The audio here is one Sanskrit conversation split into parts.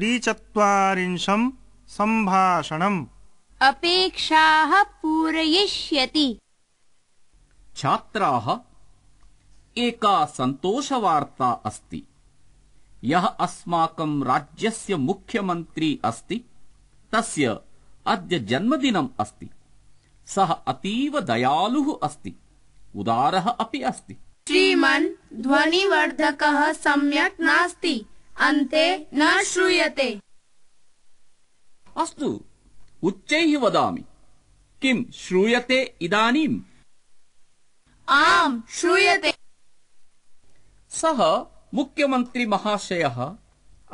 त्रिचत्वारिन्शम् सम्भाषणम् अपेक्षाः पूरयिष्यति छात्राः एका संतोषवार्ता अस्ति यः अस्माकम् राज्यस्य मुख्यमन्त्री अस्ति तस्य अद्य जन्मदिनम् अस्ति सः अतीव दयालुः अस्ति उदारः अपि अस्ति श्रीमन् ध्वनिवर्धकः सम्यक् नास्ति अन्ते न श्रूयते अस्तु उच्चैः वदामि किम् श्रूयते इदानीम् सः मुख्यमन्त्रिमहाशयः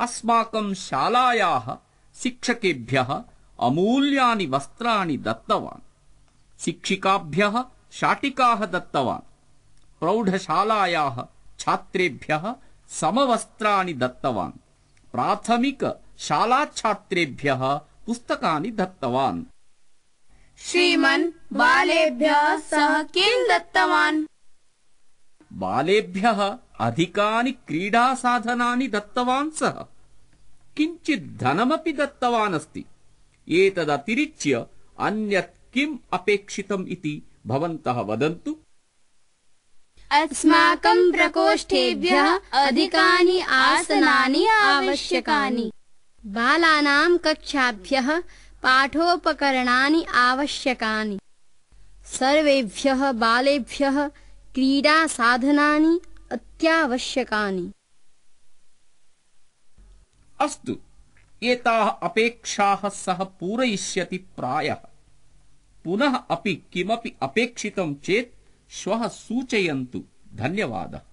अस्माकम् शालायाः शिक्षकेभ्यः अमूल्यानि वस्त्राणि दत्तवान् शिक्षिकाभ्यः शाटिकाः दत्तवान् प्रौढशालायाः छात्रेभ्यः समवस्त्राणि दत्तवान् प्राथमिक शालाछात्रेभ्यः पुस्तकानि दत्तवान् श्रीमन् बालेभ्यः सः किम् दत्तवान् बालेभ्यः अधिकानि क्रीडासाधनानि दत्तवान् सः किञ्चित् धनमपि दत्तवान् अस्ति एतदतिरिच्य अन्यत् किम् अपेक्षितम् इति भवन्तः वदन्तु प्रकोष्ठेभ्यः अधिकानि आसनानि आवश्यकानि बालानाम् कक्षाभ्यः पाठोपकरणानि आवश्यकानि सर्वेभ्यः बालेभ्यः क्रीडासाधनानि अत्यावश्यकानि अस्तु एताः अपेक्षाः सः पूरयिष्यति प्रायः पुनः अपि किमपि अपेक्षितम् चेत् श्वः सूचयन्तु ధన్యవాద